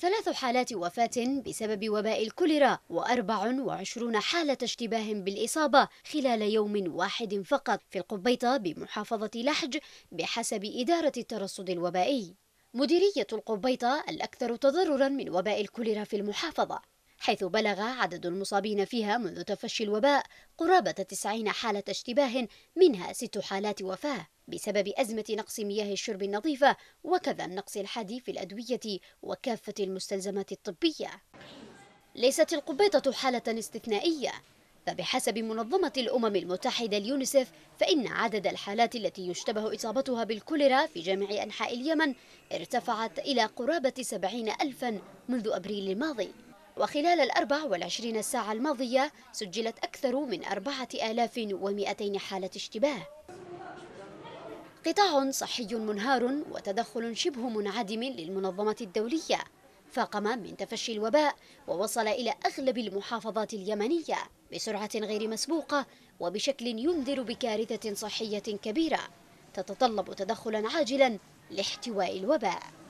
ثلاث حالات وفاة بسبب وباء الكوليرا و24 حالة اشتباه بالإصابة خلال يوم واحد فقط في القبيطة بمحافظة لحج بحسب إدارة الترصد الوبائي مديرية القبيطة الأكثر تضررا من وباء الكوليرا في المحافظة حيث بلغ عدد المصابين فيها منذ تفشي الوباء قرابة 90 حالة اشتباه منها ست حالات وفاة بسبب أزمة نقص مياه الشرب النظيفة وكذا النقص الحادي في الأدوية وكافة المستلزمات الطبية ليست القبيطة حالة استثنائية فبحسب منظمة الأمم المتحدة اليونيسف فإن عدد الحالات التي يشتبه إصابتها بالكوليرا في جميع أنحاء اليمن ارتفعت إلى قرابة سبعين ألفا منذ أبريل الماضي وخلال الأربع والعشرين ساعة الماضية سجلت أكثر من أربعة آلاف ومئتين حالة اشتباه قطاع صحي منهار وتدخل شبه منعدم للمنظمة الدولية فاقم من تفشي الوباء ووصل إلى أغلب المحافظات اليمنية بسرعة غير مسبوقة وبشكل ينذر بكارثة صحية كبيرة تتطلب تدخلا عاجلا لاحتواء الوباء